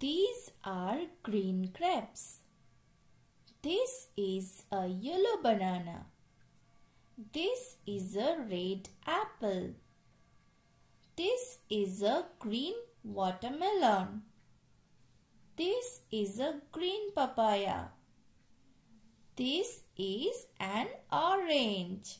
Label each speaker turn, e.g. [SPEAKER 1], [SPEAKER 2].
[SPEAKER 1] These are green crabs. This is a yellow banana. This is a red apple. This is a green watermelon. This is a green papaya. This is an orange.